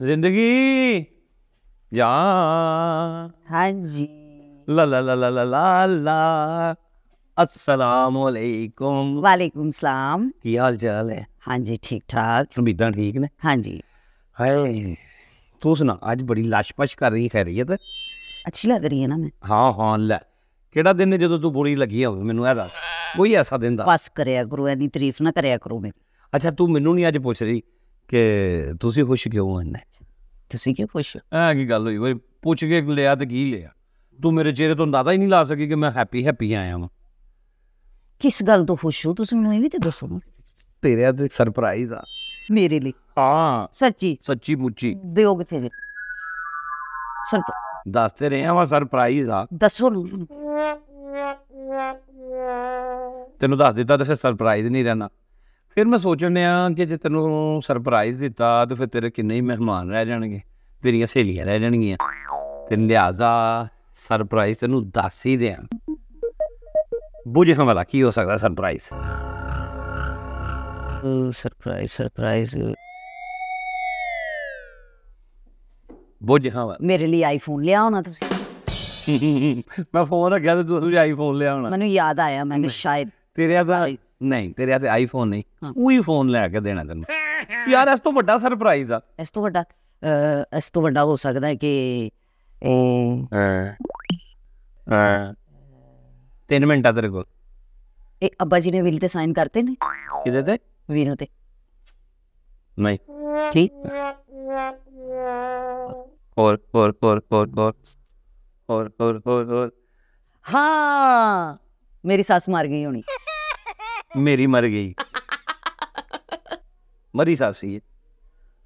ਜ਼ਿੰਦਗੀ ਯਾ ਹਾਂਜੀ ਲਾ ਲਾ ਲਾ ਲਾ ਲਾ ਲਾ ਅਸਲਾਮ ਅਲੈਕੁਮ ਵਾਲੇਕੁਮ ਸਲਾਮ ਕੀ ਹਾਲ ਚਾਲ ਹੈ ਹਾਂਜੀ ਠੀਕ ਠਾਕ ਉਮੀਦਾਂ ਠੀਕ ਨੇ ਹਾਂਜੀ ਹਾਏ ਤੂੰ ਸੁਣਾ ਅੱਜ ਬੜੀ ਲਾਸ਼ਪਸ਼ ਕਰ ਰਹੀ ਖੈਰੀਅਤ ਅੱਛੀ ਲੱਗ ਰਹੀ ਹੈ ਨਾ ਮੈਂ ਹਾਂ ਹਾਂ ਲੈ ਕਿਹੜਾ ਦਿਨ ਹੈ ਜਦੋਂ ਤੂੰ ਬੁਰੀ ਲੱਗੀ ਹੋਵੇ ਮੈਨੂੰ ਇਹ ਦੱਸ ਕੋਈ ਐਸਾ ਦਿਨ ਦਾ ਬਸ ਕਰਿਆ ਕਰੋ ਐਨੀ ਤਾਰੀਫ ਨਾ ਕਰਿਆ ਕਰੋ ਮੇਰੀ ਅੱਛਾ ਤੂੰ ਮੈਨੂੰ ਨਹੀਂ ਅੱਜ ਪੁੱਛ ਰਹੀ ਕਿ ਤੁਸੀਂ ਖੁਸ਼ ਕਿਉਂ ਹੋ ਨੇ ਤੁਸੀਂ ਕਿਉਂ ਖੁਸ਼ ਆ ਕੀ ਗੱਲ ਹੋਈ ਓਏ ਪੁੱਛ ਕੇ ਲਿਆ ਤੇ ਕੀ ਲਿਆ ਤੂੰ ਮੇਰੇ ਚਿਹਰੇ ਤੋਂ ਅੰਦਾਜ਼ਾ ਹੀ ਨਹੀਂ ਲਾ ਸਕੀ ਕਿ ਮੈਂ ਹੈਪੀ ਹੈਪੀ ਆਇਆ ਹਾਂ ਕਿਸ ਗੱਲ ਤੋਂ ਖੁਸ਼ ਹੋ ਤੁਸੀਂ ਮੈਨੂੰ ਇਹ ਵੀ ਤੇ ਦੱਸੋ ਤੇਰੇ ਤੇ ਸਰਪ੍ਰਾਈਜ਼ ਆ ਮੇਰੇ ਲਈ ਹਾਂ ਸੱਚੀ ਸੱਚੀ ਮੁੱਚੀ ਦਿਓ ਕਿਥੇ ਜੇ ਦੱਸ ਤੇ ਰਹੇ ਆ ਸਰਪ੍ਰਾਈਜ਼ ਆ ਦੱਸੋ ਤੈਨੂੰ ਦੱਸ ਦਿੱਤਾ ਤੇ ਸਰਪ੍ਰਾਈਜ਼ ਨਹੀਂ ਰਹਿਣਾ ਫਿਰ ਮੈਂ ਸੋਚਣ ਲਿਆ ਕਿ ਜੇ ਤੈਨੂੰ ਸਰਪ੍ਰਾਈਜ਼ ਦਿੱਤਾ ਤਾਂ ਫਿਰ ਤੇਰੇ ਕਿੰਨੇ ਹੀ ਮਹਿਮਾਨ ਰਹਿ ਜਾਣਗੇ ਤੇਰੀਆਂ ਸਹੇਲੀਆਂ ਰਹਿ ਜਾਣਗੀਆਂ ਤੇ ਲਿਆਜ਼ਾ ਸਰਪ੍ਰਾਈਜ਼ ਤੈਨੂੰ ਦੱਸ ਹੀ ਦਿਆਂ ਬੁਝੇ ਵਾਲਾ ਕੀ ਹੋ ਸਕਦਾ ਸਰਪ੍ਰਾਈਜ਼ ਸਰਪ੍ਰਾਈਜ਼ ਸਰਪ੍ਰਾਈਜ਼ ਬੁਝੇ ਹਮਾਰਾ ਮੇਰੇ ਲਈ ਆਈਫੋਨ ਲਿਆ ਹੋਣਾ ਤੁਸੀਂ ਮੈਂ ਫੋਨ ਰੱਖਿਆ ਤੇ ਤੁਸੀਂ ਆਈਫੋਨ ਲਿਆ ਹੋਣਾ ਮੈਨੂੰ ਯਾਦ ਆਇਆ ਮੈਂ ਸ਼ਾਇਦ ਤੇਰੇ ਦਾ ਨਹੀਂ ਤੇਰੇ ਤੇ ਆਈਫੋਨ ਨਹੀਂ ਉਹੀ ਫੋਨ ਲੈ ਕੇ ਦੇਣਾ ਤੈਨੂੰ ਯਾਰ ਇਸ ਤੋਂ ਵੱਡਾ ਸਰਪ੍ਰਾਈਜ਼ ਆ ਇਸ ਤੋਂ ਵੱਡਾ ਇਸ ਤੋਂ ਵੱਡਾ ਹੋ ਸਕਦਾ ਹੈ ਕਿ ਹਾਂ 3 ਮਿੰਟ ਆ ਤੇਰੇ ਕੋਲ ਇਹ ਅੱਬਾ ਜੀ ਨੇ ਵਿਲ ਤੇ ਸਾਈਨ ਕਰਤੇ ਨੇ ਕਿਹਦੇ ਤੇ ਵੀਰੋ ਤੇ ਨਹੀਂ ਠੀਕ ਔਰ ਔਰ ਔਰ ਔਰ ਔਰ ਔਰ ਔਰ ਔਰ ਹਾਂ ਮੇਰੀ ਸੱਸ ਮਰ ਗਈ ਹੋਣੀ ਮੇਰੀ ਮਰ ਗਈ ਮਰੀ ਸੱਸ ਸੀ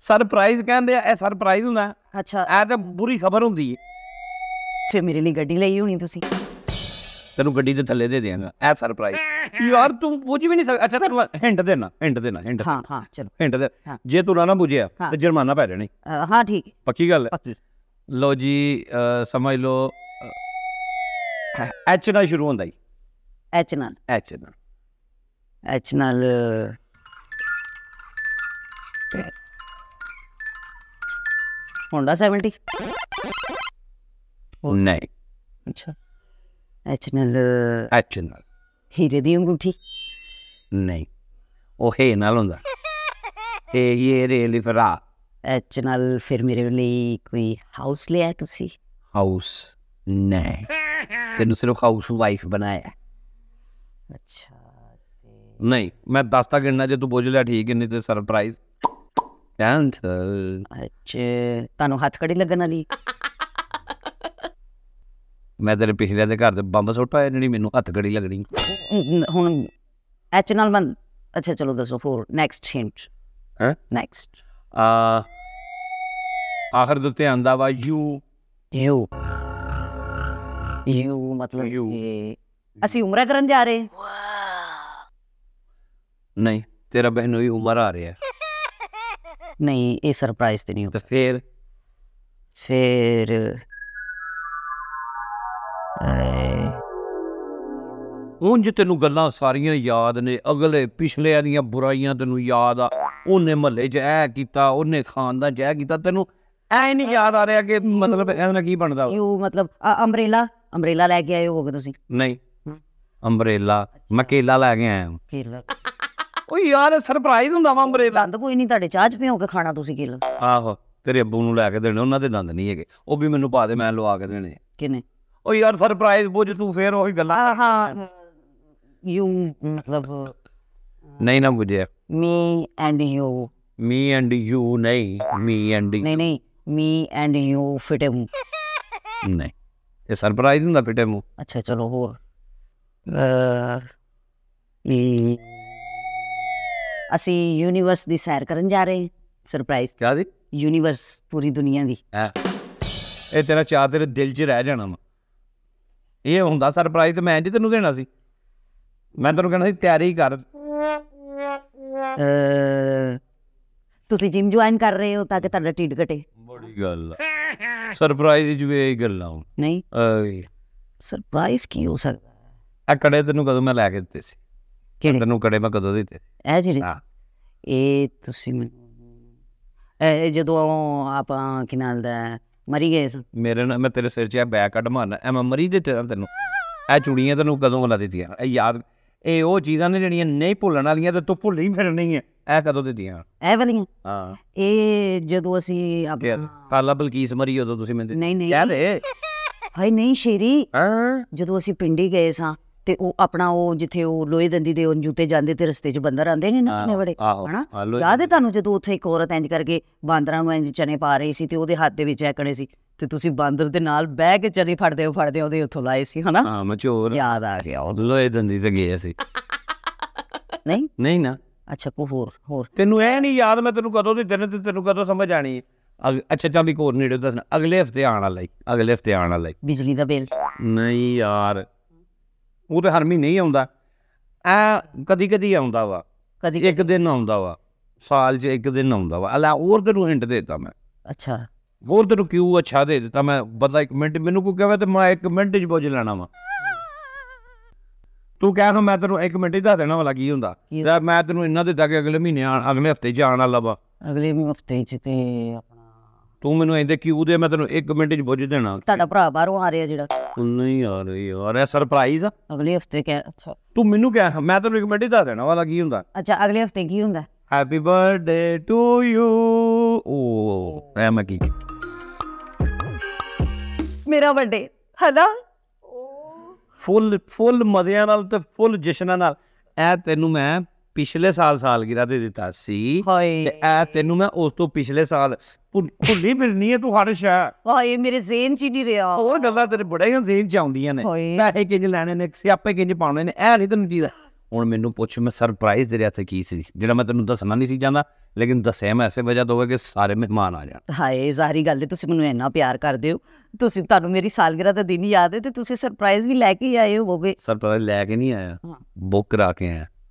ਸਰਪ੍ਰਾਈਜ਼ ਕਹਿੰਦੇ ਆ ਇਹ ਸਰਪ੍ਰਾਈਜ਼ ਹੁੰਦਾ ਅੱਛਾ ਇਹ ਤਾਂ ਬੁਰੀ ਖਬਰ ਹੁੰਦੀ ਹੈ ਤੇ ਮੇਰੇ ਲਈ ਗੱਡੀ ਲਈ ਹੋਣੀ ਤੁਸੀਂ ਤੈਨੂੰ ਗੱਡੀ ਦੇ ਥੱਲੇ ਦੇ ਦੇਣਾ ਇਹ ਸਰਪ੍ਰਾਈਜ਼ ਯਾਰ ਤੂੰ ਪੁੱਛ ਵੀ ਨਹੀਂ ਸਕਦਾ ਅੱਛਾ ਤੂੰ ਹਿੰਟ ਦੇਣਾ ਹਿੰਟ ਦੇਣਾ ਹਿੰਟ ਹਾਂ ਹਾਂ ਚਲੋ ਹਿੰਟ ਦੇ ਜੇ ਤੂੰ ਨਾ ਨਾ ਬੁਝਿਆ ਤੇ ਜੁਰਮਾਨਾ ਪੈ ਜਾਣੀ ਹਾਂ ਠੀਕ ਪੱਕੀ ਗੱਲ ਹੈ ਲੋ ਜੀ ਸਮਝ ਲਓ ਐਚ ਨਾਲ ਸ਼ੁਰੂ ਹੁੰਦਾ ਹੀ ਐਚ ਨਾਲ ਐਚ ਨਾਲ ਐਚ ਨਾਲ ਹੁੰਦਾ 70 ਉਹ ਨਹੀਂ ਅੱਛਾ ਐਚ ਨਾਲ ਐਚ ਨਾਲ ਹੀਰੇ ਦੀ ਅੰਗੂਠੀ ਨਹੀਂ ਉਹ ਹੈ ਨਾਲ ਹੁੰਦਾ ਇਹ ਇਹ ਰੇਲੀ ਫਰਾ ਐਚ ਨਾਲ ਫਿਰ ਮੇਰੇ ਲਈ ਕੋਈ ਹਾਊਸ ਲਿਆ ਤੁਸੀਂ ਹਾਊਸ ਨਹੀਂ ਤੈਨੂੰ ਸਿਰਫ ਹਾਊਸ ਵਾਈਫ ਬਣਾਇਆ ਅੱਛਾ ਨਹੀਂ ਮੈਂ ਦੱਸਦਾ ਤੱਕ ਗਿਣਨਾ ਜੇ ਤੂੰ ਬੋਝ ਲਿਆ ਠੀਕ ਹੈ ਨਹੀਂ ਤੇ ਸਰਪ੍ਰਾਈਜ਼ ਐਂਡ ਅੱਛੇ ਤਾਨੂੰ ਹੱਥ ਕੜੀ ਲੱਗਣ ਵਾਲੀ ਮੈਂ ਤੇਰੇ ਪਿਛਲੇ ਦੇ ਘਰ ਦੇ ਬੰਬ ਸੁੱਟਾ ਹੈ ਜਿਹੜੀ ਮੈਨੂੰ ਹੱਥ ਕੜੀ ਲੱਗਣੀ ਹੁਣ ਐਚ ਨਾਲ ਮੈਂ ਅੱਛਾ ਚਲੋ ਦੱਸੋ ਫੋਰ ਨੈਕਸਟ ਹਿੰਟ ਹੈ ਨੈਕਸਟ ਆ ਆਖਰ ਦੇ ਉੱਤੇ ਆਂਦਾ ਵਾ ਯੂ ਯੂ ਯੂ ਮਤਲਬ ਇਹ ਅਸੀਂ ਉਮਰਾ ਕਰਨ ਜਾ ਰਹੇ ਹਾਂ ਨਹੀਂ ਤੇਰਾ ਬਹਿਨੋ ਹੀ ਉਮਰ ਆ ਰਿਹਾ ਨਹੀਂ ਇਹ ਸਰਪ੍ਰਾਈਜ਼ ਤੇ ਨਹੀਂ ਹੋ ਸਕਦਾ ਫਿਰ ਫਿਰ ਉਂਝ ਤੈਨੂੰ ਗੱਲਾਂ ਸਾਰੀਆਂ ਯਾਦ ਨੇ ਅਗਲੇ ਪਿਛਲੇ ਦੀਆਂ ਬੁਰਾਈਆਂ ਤੈਨੂੰ ਯਾਦ ਆ ਉਹਨੇ ਮਹੱਲੇ 'ਚ ਐ ਕੀਤਾ ਉਹਨੇ ਖਾਨ ਦਾ ਜੈ ਕੀਤਾ ਤੈਨੂੰ ਐ ਨਹੀਂ ਯਾਦ ਆ ਰਿਹਾ ਕਿ ਮਤਲਬ ਇਹਨਾਂ ਕੀ ਬਣਦਾ ਉਹ ਯੂ ਮਤਲਬ ਅੰਬ੍ਰੇਲਾ ਅੰਬ੍ਰੇਲਾ ਲੈ ਕੇ ਆਏ ਹੋਗੇ ਤੁਸੀਂ ਨਹੀਂ ਅੰਬਰੇਲਾ ਮੈਂ ਕੇਲਾ ਲੈ ਕੇ ਆਇਆ ਕੇਲਾ ਓ ਯਾਰ ਸਰਪ੍ਰਾਈਜ਼ ਹੁੰਦਾ ਵਾ ਅੰਬਰੇਲਾ ਦੰਦ ਕੋਈ ਨਹੀਂ ਤੁਹਾਡੇ ਚਾਹ ਚ ਪੀਓ ਕੇ ਖਾਣਾ ਤੁਸੀਂ ਕੇਲਾ ਆਹੋ ਤੇਰੇ ਅੱਬੂ ਨੂੰ ਲੈ ਕੇ ਦੇਣੇ ਉਹਨਾਂ ਦੇ ਦੰਦ ਨਹੀਂ ਹੈਗੇ ਉਹ ਵੀ ਮੈਨੂੰ ਪਾ ਦੇ ਮੈਂ ਲਵਾ ਕੇ ਦੇਣੇ ਕਿਨੇ ਓ ਯਾਰ ਸਰਪ੍ਰਾਈਜ਼ ਬੁੱਝ ਤੂੰ ਫੇਰ ਉਹੀ ਗੱਲਾਂ ਹਾਂ ਯੂ ਮਤਲਬ ਨਹੀਂ ਨਾ ਬੁਝਿਆ me and you me and you ਨਹੀਂ ਮੀ ਐਂਡ ਨਹੀਂ ਨਹੀਂ ਮੀ ਐਂਡ ਯੂ ਫਿਟੇ ਮੂੰਹ ਨਹੀਂ ਇਹ ਸਰਪ੍ਰਾਈਜ਼ ਹੁੰਦਾ ਫਿਟੇ ਮੂੰ ਅੱਛਾ ਚਲੋ ਹੋਰ ਅਸੀਂ ਯੂਨੀਵਰਸ ਦੀ ਸੈਰ ਕਰਨ ਜਾ ਰਹੇ ਹਾਂ ਸਰਪ੍ਰਾਈਜ਼ ਕਿਆ ਦੀ ਯੂਨੀਵਰਸ ਪੂਰੀ ਦੁਨੀਆ ਦੀ ਹਾਂ ਇਹ ਤੇਰਾ ਚਾਰ ਤੇਰੇ ਦਿਲ 'ਚ ਰਹਿ ਜਾਣਾ ਵਾ ਇਹ ਹੁੰਦਾ ਸਰਪ੍ਰਾਈਜ਼ ਤੇ ਮੈਂ ਜੀ ਤੈਨੂੰ ਦੇਣਾ ਸੀ ਮੈਂ ਤੈਨੂੰ ਕਹਿਣਾ ਸੀ ਤਿਆਰੀ ਕਰ ਤੁਸੀਂ ਜਿਮ ਜੁਆਇਨ ਕਰ ਰਹੇ ਹੋ ਤਾਂ ਕਿ ਤੁਹਾਡਾ ਢਿੱਡ ਘਟੇ ਬੜੀ ਗੱਲ ਸਰਪ੍ਰਾਈਜ਼ ਜੁਏ ਗੱਲਾਂ ਨਹੀਂ ਸਰਪ੍ਰਾਈਜ਼ ਕੀ ਹੋ ਸਕਦਾ ਆ ਕੜੇ ਤੈਨੂੰ ਕਦੋਂ ਮੈਂ ਲੈ ਕੇ ਦਿੱਤੇ ਸੀ ਕਿਹੜੇ ਤੈਨੂੰ ਕੜੇ ਮੈਂ ਕਦੋਂ ਦਿੱਤੇ ਇਹ ਜਿਹੜੇ ਹਾਂ ਇਹ ਤੁਸੀਂ ਇਹ ਜਦੋਂ ਆਪਾਂ ਕਿਨਾਲ ਦਾ ਮਰੀ ਗਏ ਸੀ ਮੇਰੇ ਨਾਲ ਮੈਂ ਤੇਰੇ ਸਿਰ 'ਚ ਆ ਬੈਕ ਕੱਢ ਮਾਰਨਾ ਐ ਮੈਂ ਮਰੀ ਦੇ ਤੇਰਾ ਤੈਨੂੰ ਇਹ ਚੂੜੀਆਂ ਤੈਨੂੰ ਕਦੋਂ ਬੁਲਾ ਦਿੱਤੀਆਂ ਇਹ ਯਾਦ ਇਹ ਉਹ ਚੀਜ਼ਾਂ ਨੇ ਜਿਹੜੀਆਂ ਨਹੀਂ ਭੁੱਲਣ ਵਾਲੀਆਂ ਤੇ ਤੂੰ ਭੁੱਲ ਹੀ ਨਹੀਂ ਹੈ ਐ ਕਦੋਂ ਦਿੱਤੀਆਂ ਇਹ ਵਾਲੀਆਂ ਹਾਂ ਇਹ ਜਦੋਂ ਅਸੀਂ ਆਪਣਾ ਕਾਲਾ ਬਲਕੀਸ ਮਰੀ ਉਦੋਂ ਤੁਸੀਂ ਮੈਨੂੰ ਨਹੀਂ ਨਹੀਂ ਕਹਿ ਦੇ ਹਾਈ ਨਹੀਂ ਸ਼ੇਰੀ ਜਦੋਂ ਅਸੀਂ ਪਿੰਡੀ ਗਏ ਸਾਂ ਤੇ ਉਹ ਆਪਣਾ ਉਹ ਜਿੱਥੇ ਉਹ ਲੋਹੇ ਦੰਦੀ ਦੇ ਉਹ ਜਾਂਦੇ ਤੇ ਰਸਤੇ 'ਚ ਬੰਦਰ ਆਉਂਦੇ ਨੇ ਨਾ ਕਿੰਨੇ ਬੜੇ ਹਨਾ ਯਾਦ ਹੈ ਤੁਹਾਨੂੰ ਜਦੋਂ ਉੱਥੇ ਇੱਕ ਔਰਤ ਇੰਜ ਕਰਕੇ ਬਾਂਦਰਾਂ ਨੂੰ ਇੰਜ ਚਨੇ ਪਾ ਰਹੀ ਸੀ ਤੇ ਉਹਦੇ ਹੱਥ ਦੇ ਵਿੱਚ ਐਕਣੇ ਸੀ ਤੇ ਤੁਸੀਂ ਬਾਂਦਰ ਦੇ ਨਾਲ ਬਹਿ ਕੇ ਚਨੇ ਫੜਦੇ ਹੋ ਫੜਦੇ ਉਹਦੇ ਉੱਥੋਂ ਲਾਏ ਸੀ ਹਨਾ ਹਾਂ ਮਚੋਰ ਯਾਦ ਆ ਗਿਆ ਉਹ ਲੋਹੇ ਦੰਦੀ ਤੇ ਗਏ ਸੀ ਨਹੀਂ ਨਹੀਂ ਨਾ ਅੱਛਾ ਕੋ ਹੋਰ ਹੋਰ ਤੈਨੂੰ ਐ ਨਹੀਂ ਯਾਦ ਮੈਂ ਤੈਨੂੰ ਕਦੋਂ ਦੇ ਦਿਨ ਤੇ ਤੈਨੂੰ ਕਦੋਂ ਸਮਝ ਆਣੀ ਅੱਛਾ ਚੱਲ ਇੱਕ ਹੋਰ ਨੇੜੇ ਦੱਸਣਾ ਅਗਲੇ ਹਫਤੇ ਆਣ ਵਾਲਾ ਅਗਲੇ ਹਫਤੇ ਆਣ ਵਾਲਾ ਬਿਜਲੀ ਦਾ ਬਿੱਲ ਨਹੀਂ ਯਾਰ ਉਹ ਤੇ ਹਰ ਮਹੀਨੇ ਹੀ ਆਉਂਦਾ ਐ ਕਦੀ ਕਦੀ ਆਉਂਦਾ ਵਾ ਕਦੀ ਇੱਕ ਦਿਨ ਆਉਂਦਾ ਵਾ ਸਾਲ 'ਚ ਇੱਕ ਦਿਨ ਆਉਂਦਾ ਵਾ ਅਲਾ ਹੋਰ ਤੈਨੂੰ ਹਿੰਟ ਦੇਤਾ ਮੈਂ ਅੱਛਾ ਹੋਰ ਤੈਨੂੰ ਕਿਉਂ ਅੱਛਾ ਦੇ ਦਿੱਤਾ ਮੈਂ ਬਸ ਇੱਕ ਮਿੰਟ ਮੈਨੂੰ ਕੋਈ ਕਹਵੇ ਤੇ ਮੈਂ ਇੱਕ ਮਿੰਟ 'ਚ ਬੁੱਝ ਲੈਣਾ ਵਾ ਤੂੰ ਕਹਿ ਨਾ ਮੈਂ ਤੈਨੂੰ ਇੱਕ ਮਿੰਟ ਹੀ ਦੱਸ ਦੇਣਾ ਵਾਲਾ ਕੀ ਹੁੰਦਾ ਮੈਂ ਤੈਨੂੰ ਇੰਨਾ ਦਿੱਤਾ ਕਿ ਅਗਲੇ ਮਹੀਨੇ ਅਗਲੇ ਹਫਤੇ ਜਾਣ ਵਾਲਾ ਵਾ ਅਗਲੇ ਹਫਤੇ 'ਚ ਤੇ ਆਪਣਾ ਤੂੰ ਮੈਨੂੰ ਇਹਦੇ ਕਿਉਂ ਦੇ ਮੈਂ ਤੈਨੂੰ ਇੱਕ ਮਿੰਟ 'ਚ ਬੁੱਝ ਦੇਣਾ ਤੁਹਾਡਾ ਭਰਾ ਬਾਹਰੋਂ ਆ ਰਿਹਾ ਜਿਹੜਾ ਨਹੀਂ ਆ ਰਹੀ ਯਾਰ ਇਹ ਸਰਪ੍ਰਾਈਜ਼ ਆ ਅਗਲੇ ਹਫਤੇ ਕਿ ਅੱਛਾ ਤੂੰ ਮੈਨੂੰ ਕਹਿ ਮੈਂ ਤੈਨੂੰ ਇੱਕ ਦੱਸ ਦੇਣਾ ਵਾਲਾ ਕੀ ਹੁੰਦਾ ਅੱਛਾ ਅਗਲੇ ਹਫਤੇ ਕੀ ਹੁੰਦਾ ਹੈਪੀ ਬਰਥਡੇ ਟੂ ਯੂ ਓ ਐ ਮੈਂ ਕੀ ਮੇਰਾ ਬਰਥਡੇ ਹਲਾ ਫੁੱਲ ਫੁੱਲ ਮਜ਼ਿਆਂ ਨਾਲ ਤੇ ਫੁੱਲ ਜਸ਼ਨਾਂ ਨਾਲ ਐ ਤੈਨੂੰ ਮੈਂ ਪਿਛਲੇ ਸਾਲ ਸਾਲਗਿਰਾ ਦੇ ਦਿੱਤਾ ਸੀ ਤੇ ਐ ਤੈਨੂੰ ਮੈਂ ਉਸ ਤੋਂ ਪਿਛਲੇ ਸਾਲ ਭੁੱਲੀ ਮਿਲਣੀ ਹੈ ਤੂੰ ਹਰ ਸ਼ੈ ਹਾਏ ਮੇਰੇ ਜ਼ੇਨ 'ਚ ਹੀ ਨਹੀਂ ਰਿਹਾ ਉਹ ਗੱਲਾਂ ਤੇਰੇ ਬੜੇ ਹੀ ਜ਼ੇਨ 'ਚ ਆਉਂਦੀਆਂ ਨੇ ਪੈਸੇ ਕਿੰਜ ਲੈਣੇ ਨੇ ਸਿਆਪੇ ਕਿੰਜ ਪਾਉਣੇ ਨੇ ਐ ਨਹੀਂ ਤੈਨੂੰ ਚੀਜ਼ ਹੁਣ ਮੈਨੂੰ ਪੁੱਛ ਮੈਂ ਸਰਪ੍ਰਾਈਜ਼ ਰਿਹਾ ਤੇ ਕੀ ਸੀ ਜਿਹੜਾ ਮੈਂ ਤੈਨੂੰ ਦੱਸਣਾ ਨਹੀਂ ਸੀ ਜਾਂਦਾ ਲੇਕਿਨ ਦੱਸਿਆ ਮੈਂ ਐਸੇ ਵਜ੍ਹਾ ਦੋਗੇ ਕਿ ਸਾਰੇ ਮਹਿਮਾਨ ਆ ਜਾਣ ਹਾਏ ਜ਼ਾਹਰੀ ਗੱਲ ਹੈ ਤੁਸੀਂ ਮੈਨੂੰ ਇੰਨਾ ਪਿਆਰ ਕਰਦੇ ਹੋ ਤੁਸੀਂ ਤੁਹਾਨੂੰ ਮੇਰੀ ਸਾਲਗਿਰਾ ਦਾ ਦਿਨ ਯਾਦ ਹੈ ਤੇ ਤੁਸੀਂ ਸਰਪ੍ਰਾਈਜ਼ ਵੀ ਲੈ ਕੇ ਆਏ ਹੋਗੇ ਸਰਪ੍ਰਾਈਜ਼ ਲੈ ਕੇ ਨਹੀਂ ਆਇਆ ਬੁੱਕ ਕਰਾ ਕੇ ਆਇਆ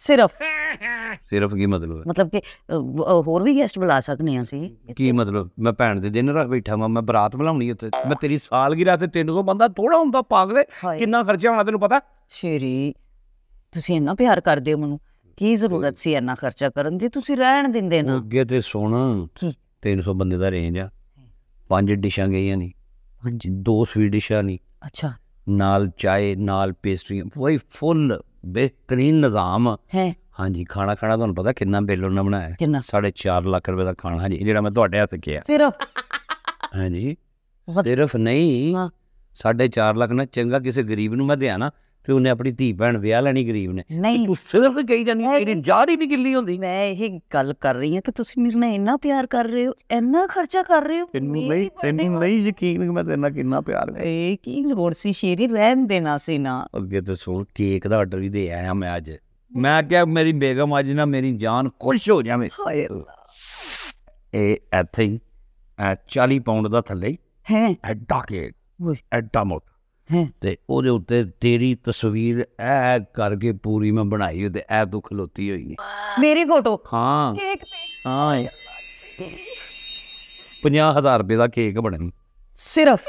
ਸਿਰਫ ਸਿਰਫ ਕੀ ਮਤਲਬ ਹੈ ਮਤਲਬ ਕਿ ਹੋਰ ਵੀ ਗੈਸਟ ਬੁਲਾ ਸਕਨੇ ਆ ਸੀ ਕੀ ਮਤਲਬ ਮੈਂ ਭੈਣ ਦੇ ਦਿਨ ਰਾਤ ਬੈਠਾ ਮੈਂ ਮੈਂ ਬਰਾਤ ਬੁਲਾਉਣੀ ਉੱਤੇ ਮੈਂ ਤੇਰੀ ਸਾਲਗਿਰਾ ਤੇ 300 ਬੰਦਾ ਥੋੜਾ ਹੁੰਦਾ ਪਾਗਲੇ ਕਿੰਨਾ ਖਰਚਾ ਹੋਣਾ ਤੈਨੂੰ ਪਤਾ ਸ਼ੇਰੀ ਤੁਸੀਂ ਇੰਨਾ ਪਿਆਰ ਕਰਦੇ ਹੋ ਮੈਨੂੰ ਕੀ ਜ਼ਰੂਰਤ ਸੀ ਇੰਨਾ ਖਰਚਾ ਕਰਨ ਦੀ ਤੁਸੀਂ ਰਹਿਣ ਦਿੰਦੇ ਨਾ ਅੱਗੇ ਤੇ ਸੋਣਾ ਕੀ 300 ਬੰਦੇ ਦਾ ਰੇਂਜ ਆ ਪੰਜ ਡਿਸ਼ਾਂ ਗਈਆਂ ਨਹੀਂ ਹਾਂਜੀ ਦੋ ਸਵੀਟ ਡਿਸ਼ਾਂ ਨਹੀਂ ਅੱਛਾ ਨਾਲ ਚਾਏ ਨਾਲ ਪੇਸਟਰੀ ਵਈ ਫੁੱਲ ਬਿਹਤਰੀਨ ਨਿਜ਼ਾਮ ਹੈ ਹਾਂਜੀ ਖਾਣਾ ਖਾਣਾ ਤੁਹਾਨੂੰ ਪਤਾ ਕਿੰਨਾ ਬਿੱਲ ਉਹਨਾਂ ਬਣਾਇਆ ਕਿੰਨਾ 4.5 ਲੱਖ ਰੁਪਏ ਦਾ ਖਾਣਾ ਹਾਂਜੀ ਜਿਹੜਾ ਮੈਂ ਤੁਹਾਡੇ ਹੱਥ ਕਿਹਾ ਸਿਰਫ ਹਾਂਜੀ ਸਿਰਫ ਨਹੀਂ 4.5 ਲੱਖ ਨਾ ਚੰਗਾ ਕਿਸੇ ਗਰੀਬ ਨੂੰ ਮੈਂ ਦਿਆਂ ਨਾ ਤੇ ਉਹਨੇ ਆਪਣੀ ਧੀ ਭੈਣ ਵਿਆਹ ਲੈਣੀ ਗਰੀਬ ਨੇ ਨਹੀਂ ਤੂੰ ਸਿਰਫ ਕਹੀ ਜਾਂਦੀ ਤੇਰੀ ਜਾਰ ਹੀ ਨਹੀਂ ਗਿੱਲੀ ਹੁੰਦੀ ਮੈਂ ਇਹ ਗੱਲ ਕਰ ਰਹੀ ਹਾਂ ਕਿ ਤੁਸੀਂ ਮੇਰੇ ਨਾਲ ਇੰਨਾ ਪਿਆਰ ਕਰ ਰਹੇ ਹੋ ਇੰਨਾ ਖਰਚਾ ਕਰ ਰਹੇ ਹੋ ਤੈਨੂੰ ਨਹੀਂ ਤੈਨੂੰ ਨਹੀਂ ਯਕੀਨ ਕਿ ਮੈਂ ਤੇਰੇ ਨਾਲ ਕਿੰਨਾ ਪਿਆਰ ਕਰਦਾ ਇਹ ਕੀ ਲੋੜ ਸੀ ਸ਼ੇਰੀ ਰਹਿਣ ਦੇਣਾ ਸੀ ਨਾ ਅੱਗੇ ਤਾਂ ਸੁਣ ਕੇਕ ਦਾ ਆਰਡਰ ਵੀ ਦੇ ਆਇਆ ਮੈਂ ਅੱਜ ਮੈਂ ਕਿਹਾ ਮੇਰੀ ਬੇਗਮ ਅੱਜ ਨਾ ਮੇਰੀ ਜਾਨ ਖੁਸ਼ ਹੋ ਜਾਵੇ ਹਾਏ ਅੱਲਾ ਇਹ ਐਥੇ 40 ਪਾਉਂਡ ਦਾ ਥੱਲੇ ਹੈ ਐਡਾ ਕੇਕ ਐਡਾ ਮੋਟ ਤੇ ਉਹਦੇ ਉੱਤੇ ਤੇਰੀ ਤਸਵੀਰ ਐ ਕਰਕੇ ਪੂਰੀ ਮੈਂ ਬਣਾਈ ਤੇ ਐ ਤੂੰ ਖਲੋਤੀ ਹੋਈ ਹੈ ਮੇਰੀ ਫੋਟੋ ਹਾਂ ਕੇਕ ਤੇ ਹਾਂ 50000 ਰੁਪਏ ਦਾ ਕੇਕ ਬਣਨ ਸਿਰਫ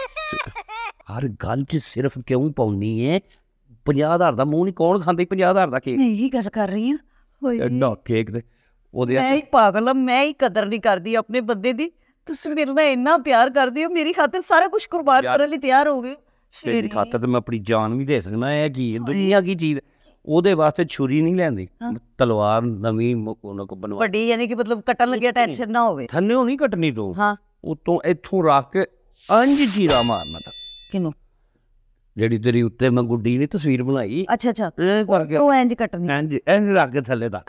ਹਰ ਗੱਲ 'ਚ ਸਿਰਫ ਕਿਉਂ ਪਾਉਣੀ ਹੈ 50000 ਦਾ ਮੂੰਹ ਨਹੀਂ ਕੌਣ ਖਾਂਦੇ 50000 ਦਾ ਕੇਕ ਨਹੀਂ ਗੱਲ ਕਰ ਰਹੀ ਆ ਹੋਏ ਨਾ ਕੇਕ ਦੇ ਉਹਦੇ ਮੈਂ ਹੀ ਪਾਗਲ ਆ ਮੈਂ ਹੀ ਕਦਰ ਨਹੀਂ ਕਰਦੀ ਆਪਣੇ ਬੰਦੇ ਦੀ ਤੁਸੀਂ ਮੇਰੇ ਨਾਲ ਇੰਨਾ ਪਿਆਰ ਕਰਦੇ ਹੋ ਮੇਰੀ ਖਾਤਰ ਸਾਰਾ ਕੁਝ ਕੁਰਬਾਨ ਕਰਨ ਲਈ ਤਿਆਰ ਹੋ ਗਏ ਤੇਰੀ ਖਾਤਰ ਤੇ ਮੈਂ ਆਪਣੀ ਜਾਨ ਵੀ ਦੇ ਸਕਦਾ ਐ ਕੀ ਦੁਨੀਆ ਕੀ ਚੀਜ਼ ਉਹਦੇ ਵਾਸਤੇ ਛੁਰੀ ਨਹੀਂ ਲੈਂਦੀ ਤਲਵਾਰ ਨਵੀਂ ਉਹਨਾਂ ਕੋ ਬਣਵਾ ਵੱਡੀ ਯਾਨੀ ਕਿ ਮਤਲਬ ਕੱਟਣ ਲੱਗਿਆ ਟੈਨਸ਼ਨ ਨਾ ਹੋਵੇ ਥੰਨਿਓ ਨਹੀਂ ਕੱਟਣੀ ਤੂੰ ਹਾਂ ਉਤੋਂ ਇੱਥੋਂ ਰੱਖ ਕੇ ਅੰਜ ਜੀਰਾ ਮਾਰਨਾ ਤਾਂ ਕਿਨੂੰ ਜਿਹੜੀ ਤੇਰੀ ਉੱਤੇ ਮੈਂ ਗੁੱਡੀ ਨਹੀਂ ਤਸਵੀਰ ਬਣਾਈ ਅੱਛਾ ਅੱਛਾ ਉਹ ਇੰਜ ਕੱਟਣੀ ਹਾਂਜੀ ਇੰਜ ਰੱਖ ਕੇ ਥੱਲੇ ਦਾ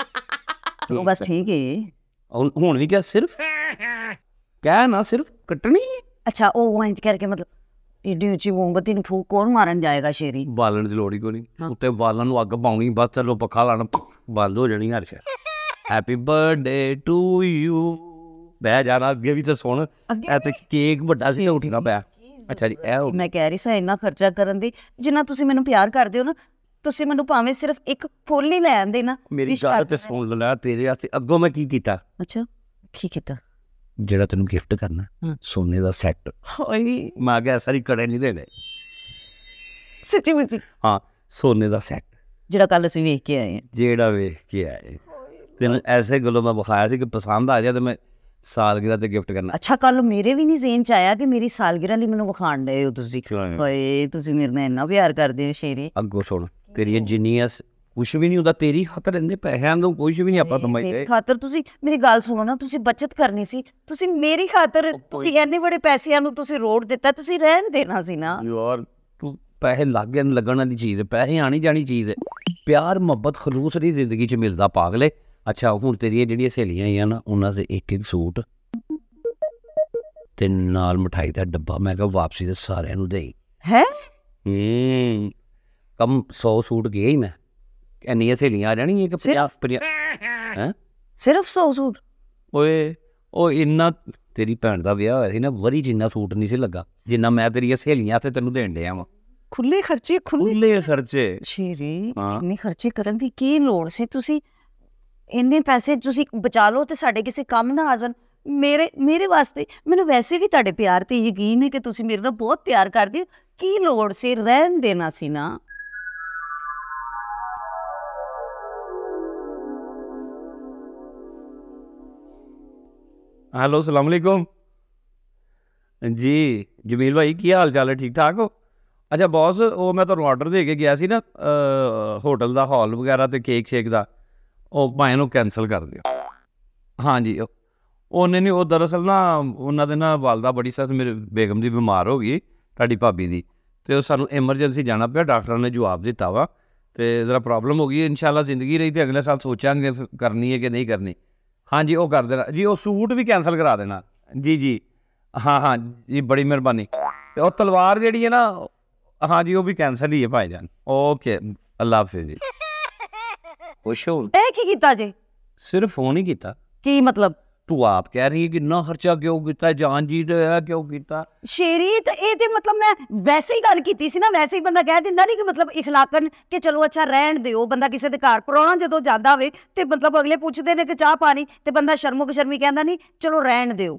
ਉਹ ਬਸ ਠੀਕ ਹੈ ਹੁਣ ਵੀ ਕਿਹਾ ਸਿਰਫ ਕਹਿ ਨਾ ਸਿਰਫ ਕੱਟਣੀ ਅੱਛਾ ਉਹ ਇੰਜ ਕਰਕੇ ਮਤਲਬ ਏਡੀ ਉੱਚੀ ਮੋਮਬਤੀ ਨੂੰ ਫੂਕ ਕੋਣ ਮਾਰਨ ਜਾਏਗਾ ਸ਼ੇਰੀ ਬਾਲਣ ਦੀ ਲੋੜ ਹੀ ਕੋਈ ਨਹੀਂ ਉੱਤੇ ਬਾਲਣ ਨੂੰ ਅੱਗ ਪਾਉਣੀ ਬਸ ਚਲੋ ਪੱਖਾ ਲਾਣ ਬੰਦ ਹੋ ਜਾਣੀ ਹਰ ਹੈਪੀ ਬਰਥਡੇ ਟੂ ਯੂ ਬਹਿ ਜਾਣਾ ਅੱਗੇ ਵੀ ਤਾਂ ਸੁਣ ਐ ਤੇ ਕੇਕ ਵੱਡਾ ਸੀ ਉੱਠਣਾ ਪਿਆ ਅੱਛਾ ਜੀ ਇਹ ਮੈਂ ਕਹਿ ਰਹੀ ਸਾਂ ਇੰਨਾ ਖਰਚਾ ਕਰਨ ਦੀ ਜਿੰਨਾ ਤੁਸੀਂ ਮੈਨੂੰ ਪਿਆਰ ਕਰਦੇ ਹੋ ਨਾ ਤੁਸੀਂ ਮੈਨੂੰ ਭਾਵੇਂ ਸਿਰਫ ਇੱਕ ਫੁੱਲ ਹੀ ਲੈ ਆਂਦੇ ਨਾ ਮੇਰੀ ਗੱਲ ਤੇ ਸੁਣ ਲੈ ਤੇਰੇ ਵਾਸਤੇ ਅੱਗੋਂ ਮੈਂ ਕੀ ਕੀਤਾ ਅੱਛਾ ਕੀ ਕੀਤਾ ਜਿਹੜਾ ਤੈਨੂੰ ਗਿਫਟ ਕਰਨਾ ਸੋਨੇ ਦਾ ਸੈੱਟ ਹੋਈ ਮੈਂ ਕਿਹਾ ਸਾਰੀ ਕੜੇ ਨਹੀਂ ਦੇਣੇ ਸੱਚੀ ਮੁੱਚੀ ਹਾਂ ਸੋਨੇ ਦਾ ਸੈੱਟ ਜਿਹੜਾ ਕੱਲ ਅਸੀਂ ਵੇਖ ਕੇ ਆਏ ਜਿਹੜਾ ਵੇਖ ਕੇ ਆਏ ਤੈਨੂੰ ਐਸੇ ਗੱਲੋਂ ਮੈਂ ਬੁਖਾਇਆ ਸੀ ਕਿ ਪਸੰਦ ਆ ਜਾ ਤੇ ਮੈਂ ਸਾਲਗਿਰਾ ਤੇ ਗਿਫਟ ਕਰਨਾ ਅੱਛਾ ਕੱਲ ਮੇਰੇ ਵੀ ਨਹੀਂ ਜ਼ੇਨ ਚ ਆਇਆ ਕਿ ਮੇਰੀ ਸਾਲਗਿਰਾ ਲਈ ਮੈਨੂੰ ਵਿਖਾਣ ਦੇ ਤੁਸੀਂ ਹੋਏ ਤੁਸੀਂ ਮੇਰੇ ਨਾਲ ਇੰਨਾ ਪਿਆਰ ਕਰਦੇ ਹੋ ਸ਼ੇਰੀ ਅੱਗੋ ਸੁਣ ਤੇਰੀਆਂ ਜਿੰਨੀਆਂ ਕੁਝ ਵੀ ਨਹੀਂ ਹੁੰਦਾ ਤੇਰੀ ਖਾਤਰ ਇੰਨੇ ਪੈਸਿਆਂ ਨੂੰ ਕੁਝ ਵੀ ਨਹੀਂ ਆਪਾਂ ਕਮਾਈਦੇ ਮੇਰੀ ਖਾਤਰ ਤੁਸੀਂ ਮੇਰੀ ਗੱਲ ਸੁਣੋ ਨਾ ਤੁਸੀਂ ਬਚਤ ਕਰਨੀ ਸੀ ਤੁਸੀਂ ਮੇਰੀ ਖਾਤਰ ਤੁਸੀਂ ਇੰਨੇ ਬੜੇ ਪੈਸਿਆਂ ਨੂੰ ਤੁਸੀਂ ਰੋੜ ਦਿੱਤਾ ਤੁਸੀਂ ਰਹਿਣ ਦੇਣਾ ਸੀ ਨਾ ਯਾਰ ਤੂੰ ਪੈਸੇ ਲੱਗ ਗਏ ਲੱਗਣ ਵਾਲੀ ਚੀਜ਼ ਹੈ ਪੈਸੇ ਆਣੀ ਜਾਣੀ ਚੀਜ਼ ਹੈ ਪਿਆਰ ਮੁਹੱਬਤ ਖਲੂਸ ਦੀ ਜ਼ਿੰਦਗੀ 'ਚ ਮਿਲਦਾ ਪਾਗਲੇ ਅੱਛਾ ਹੁਣ ਤੇਰੀਆਂ ਜਿਹੜੀਆਂ ਸਹੇਲੀਆਂ ਆਈਆਂ ਨਾ ਉਹਨਾਂ ਦੇ ਇੱਕ ਇੱਕ ਸੂਟ ਤੇ ਨਾਲ ਮਠਾਈ ਦਾ ਡੱਬਾ ਮੈਂ ਕਿਹਾ ਵਾਪਸੀ ਦੇ ਸਾਰਿਆਂ ਨੂੰ ਦੇਈ ਹੈ ਹੂੰ ਕਮ 100 ਸੂਟ ਗਏ ਹੀ ਮੈਂ ਇੰਨੀਆਂ ਸਹੇਲੀਆਂ ਰਹਿਣਗੀਆਂ ਕਿ 50 ਹੈ ਸਿਰਫ 100 ਸੂਟ ਓਏ ਉਹ ਇੰਨਾ ਤੇਰੀ ਭੈਣ ਦਾ ਵਿਆਹ ਹੋਇਆ ਸੀ ਨਾ ਵਰੀ ਜਿੰਨਾ ਸੂਟ ਨਹੀਂ ਸੀ ਲੱਗਾ ਜਿੰਨਾ ਮੈਂ ਤੇਰੀਆਂ ਸਹੇਲੀਆਂ ਤੇ ਤੈਨੂੰ ਦੇਣ ਡਿਆ ਵਾਂ ਖੁੱਲੇ ਖਰਚੇ ਖੁੱਲੇ ਖਰਚੇ ਸ਼ੀਰੀ ਇੰਨੇ ਖਰਚੇ ਕਰਨ ਦੀ ਕੀ ਲੋੜ ਸੀ ਤੁਸੀਂ ਇੰਨੇ ਪੈਸੇ ਤੁਸੀਂ ਬਚਾ ਲਓ ਤੇ ਸਾਡੇ ਕਿਸੇ ਕੰਮ ਨਾ ਆ ਜਾਣ ਮੇਰੇ ਮੇਰੇ ਵਾਸਤੇ ਮੈਨੂੰ ਵੈਸੇ ਵੀ ਤੁਹਾਡੇ ਪਿਆਰ ਤੇ ਯਕੀਨ ਹੈ ਕਿ ਤੁਸੀਂ ਮੇਰੇ ਨਾਲ ਬਹੁਤ ਪਿਆਰ ਕਰਦੇ ਹੋ ਕੀ ਲੋੜ ਸੀ ਰਹਿਣ ਦੇਣਾ ਸੀ ਨਾ ਹੈਲੋ ਅਸਲਾਮ ਅਲੈਕੁਮ ਜੀ ਜਮੀਲ ਭਾਈ ਕੀ ਹਾਲ ਚਾਲ ਹੈ ਠੀਕ ਠਾਕ ਹੋ ਅੱਛਾ ਬੌਸ ਉਹ ਮੈਂ ਤੁਹਾਨੂੰ ਆਰਡਰ ਦੇ ਕੇ ਗਿਆ ਸੀ ਨਾ ਹੋਟਲ ਦਾ ਹਾਲ ਵਗੈਰਾ ਤੇ ਕੇਕ ਸ਼ੇਕ ਦਾ ਉਹ ਭਾਈ ਨੂੰ ਕੈਨਸਲ ਕਰ ਦਿਓ ਹਾਂਜੀ ਉਹਨੇ ਨਹੀਂ ਉਹ ਦਰਅਸਲ ਨਾ ਉਹਨਾਂ ਦੇ ਨਾ ਵਾਲਦਾ ਬੜੀ ਸਖਤ ਮੇਰੇ ਬੇਗਮ ਦੀ ਬਿਮਾਰ ਹੋ ਗਈ ਤੁਹਾਡੀ ਭਾਬੀ ਦੀ ਤੇ ਉਹ ਸਾਨੂੰ ਐਮਰਜੈਂਸੀ ਜਾਣਾ ਪਿਆ ਡਾਕਟਰਾਂ ਨੇ ਜਵਾਬ ਦਿੱਤਾ ਵਾ ਤੇ ਜ਼ਰਾ ਪ੍ਰੋਬਲਮ ਹੋ ਗਈ ਇਨਸ਼ਾਅੱਲਾ ਜ਼ਿੰਦਗੀ ਰਹੀ ਤੇ ਅਗਲੇ ਸਾਲ ਸੋਚਾਂਗੇ ਕਰਨੀ ਹੈ ਕਿ ਨਹੀਂ ਕਰਨੀ ਹਾਂਜੀ ਉਹ ਕਰ ਦੇਣਾ ਜੀ ਉਹ ਸੂਟ ਵੀ ਕੈਨਸਲ ਕਰਾ ਦੇਣਾ ਜੀ ਜੀ ਹਾਂ ਹਾਂ ਜੀ ਬੜੀ ਮਿਹਰਬਾਨੀ ਤੇ ਉਹ ਤਲਵਾਰ ਜਿਹੜੀ ਹੈ ਨਾ ਹਾਂ ਜੀ ਉਹ ਵੀ ਕੈਨਸਲ ਹੀ ਹੈ ਭਾਈ ਜਾਨ ਓਕੇ ਅੱਲਾ ਹਾਫਿਜ਼ ਜੀ ਖੁਸ਼ ਹੋ ਇਹ ਕੀ ਕੀਤਾ ਜੀ ਸਿਰਫ ਫੋਨ ਹੀ ਕੀਤਾ ਕੀ ਮਤਲਬ ਤੂੰ ਆਪ ਕਹਿ ਰਹੀ ਹੈ ਕਿ ਨਾ ਖਰਚਾ ਕਿਉਂ ਕੀਤਾ ਜਾਨ ਜੀ ਤੇ ਇਹ ਕਿਉਂ ਕੀਤਾ ਸ਼ੇਰੀ ਤਾਂ ਇਹ ਤੇ ਮਤਲਬ ਮੈਂ ਵੈਸੇ ਹੀ ਗੱਲ ਕੀਤੀ ਸੀ ਨਾ ਵੈਸੇ ਹੀ ਬੰਦਾ ਕਹਿ ਦਿੰਦਾ ਨਹੀਂ ਕਿ ਮਤਲਬ ਇਖਲਾਕਨ ਕਿ ਚਲੋ ਅੱਛਾ ਰਹਿਣ ਦਿਓ ਬੰਦਾ ਕਿਸੇ ਦੇ ਘਰ ਪਰੋਣਾ ਜਦੋਂ ਜਾਂਦਾ ਹੋਵੇ ਤੇ ਮਤਲਬ ਅਗਲੇ ਪੁੱਛਦੇ ਨੇ ਕਿ ਚਾਹ ਪਾਣੀ ਤੇ ਬੰਦਾ ਸ਼ਰਮੋ ਸ਼ਰਮੀ ਕਹਿੰਦਾ ਨਹੀਂ ਚਲੋ ਰਹਿਣ ਦਿਓ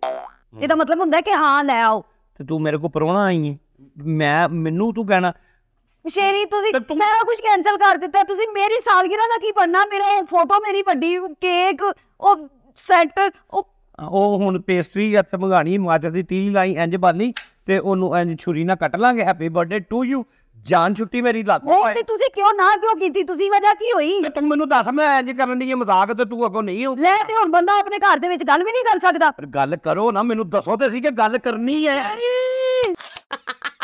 ਇਹਦਾ ਮਤਲਬ ਹੁੰਦਾ ਕਿ ਹਾਂ ਲੈ ਆਓ ਤੇ ਤੂੰ ਮੇਰੇ ਕੋ ਪਰੋਣਾ ਆਈ ਹੈ ਮੈਂ ਮੈਨੂੰ ਤੂੰ ਕਹਿਣਾ ਸ਼ੇਰੀ ਤੁਸੀਂ ਸਾਰਾ ਕੁਝ ਕੈਨਸਲ ਕਰ ਦਿੱਤਾ ਤੁਸੀਂ ਮੇਰੀ ਸਾਲਗਿਰਾ ਦਾ ਕੀ ਬਣਨਾ ਮੇਰੇ ਫੋਟੋ ਮੇਰੀ ਵੱਡੀ ਕੇਕ ਉਹ ਸੈਂਟਰ ਉਹ ਉਹ ਹੁਣ ਪੇਸਟਰੀ ਇੱਥੇ ਮੰਗਾਣੀ ਮਾਚਸ ਦੀ ਤੀਲੀ ਲਾਈ ਇੰਜ ਬਾਨੀ ਤੇ ਉਹਨੂੰ ਇੰਜ ਛੁਰੀ ਨਾਲ ਕੱਟ ਲਾਂਗੇ ਹੈਪੀ ਬਰਥਡੇ ਟੂ ਯੂ ਜਾਨ ਛੁੱਟੀ ਮੇਰੀ ਲੱਗ ਉਹ ਤੇ ਤੁਸੀਂ ਕਿਉਂ ਨਾ ਕਿਉਂ ਕੀਤੀ ਤੁਸੀਂ ਵਜ੍ਹਾ ਕੀ ਹੋਈ ਤੇ ਤੂੰ ਮੈਨੂੰ ਦੱਸ ਮੈਂ ਇੰਜ ਕਰਨ ਦੀ ਮਜ਼ਾਕ ਤੇ ਤੂੰ ਅੱਗੋਂ ਨਹੀਂ ਹੋ ਲੈ ਤੇ ਹੁਣ ਬੰਦਾ ਆਪਣੇ ਘਰ ਦੇ ਵਿੱਚ ਗੱਲ ਵੀ ਨਹੀਂ ਕਰ ਸਕਦਾ ਪਰ ਗੱਲ ਕਰੋ ਨਾ ਮੈਨੂੰ ਦੱਸੋ ਤੇ ਸੀ ਕਿ ਗੱਲ ਕਰਨੀ ਹੈ